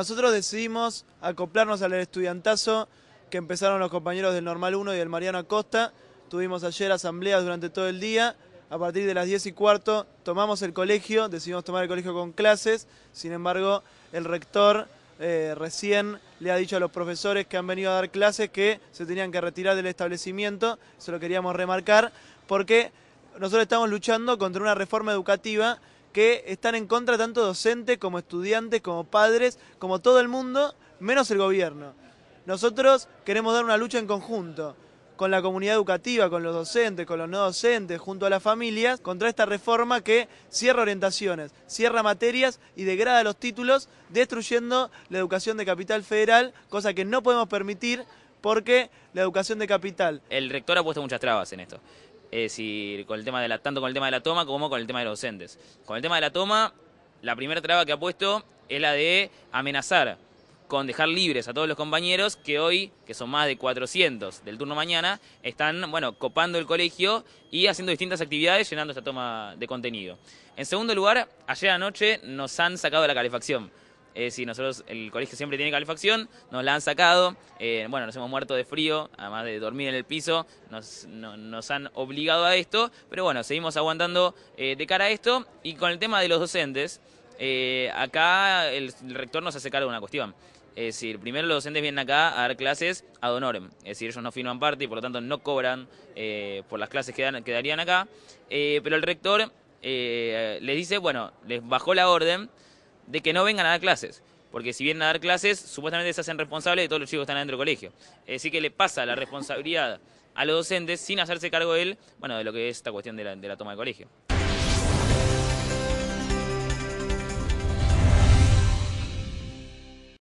Nosotros decidimos acoplarnos al estudiantazo que empezaron los compañeros del Normal 1 y del Mariano Acosta. Tuvimos ayer asambleas durante todo el día. A partir de las 10 y cuarto tomamos el colegio, decidimos tomar el colegio con clases. Sin embargo, el rector eh, recién le ha dicho a los profesores que han venido a dar clases que se tenían que retirar del establecimiento. Eso lo queríamos remarcar porque nosotros estamos luchando contra una reforma educativa que están en contra tanto docentes como estudiantes, como padres, como todo el mundo, menos el gobierno. Nosotros queremos dar una lucha en conjunto con la comunidad educativa, con los docentes, con los no docentes, junto a las familias, contra esta reforma que cierra orientaciones, cierra materias y degrada los títulos, destruyendo la educación de capital federal, cosa que no podemos permitir porque la educación de capital... El rector ha puesto muchas trabas en esto. Es decir, con el tema de tanto con el tema de la toma como con el tema de los docentes. Con el tema de la toma, la primera traba que ha puesto es la de amenazar con dejar libres a todos los compañeros que hoy, que son más de 400 del turno mañana, están, bueno, copando el colegio y haciendo distintas actividades llenando esta toma de contenido. En segundo lugar, ayer anoche nos han sacado la calefacción. Es eh, decir, nosotros, el colegio siempre tiene calefacción, nos la han sacado, eh, bueno, nos hemos muerto de frío, además de dormir en el piso, nos, han obligado a esto, pero bueno, seguimos aguantando eh, de cara a esto. Y con el tema de los docentes, acá el, rector nos hace cargo de una cuestión. Es decir, primero los docentes vienen acá a dar clases ad honorem, es decir, ellos no firman parte y por lo tanto no cobran por las clases que, dan, que darían acá, pero el rector les dice, bueno, les bajó la orden de que no vengan a dar clases. Porque si vienen a dar clases, supuestamente se hacen responsables de todos los chicos que están dentro del colegio. Es decir, que le pasa la responsabilidad a los docentes sin hacerse cargo de él, bueno, de lo que es esta cuestión de la, de la toma de colegio.